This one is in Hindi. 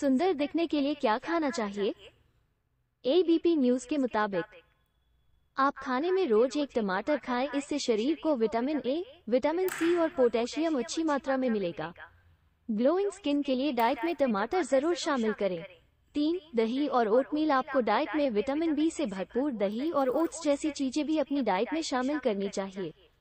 सुंदर दिखने के लिए क्या खाना चाहिए एबीपी न्यूज के मुताबिक आप खाने में रोज एक टमाटर खाएं इससे शरीर को विटामिन ए विटामिन सी और पोटेशियम अच्छी मात्रा में मिलेगा ग्लोइंग स्किन के लिए डाइट में टमाटर जरूर शामिल करें तीन दही और ओटमील आपको डाइट में विटामिन बी से भरपूर दही और ओट्स जैसी चीजें भी अपनी डाइट में शामिल करनी चाहिए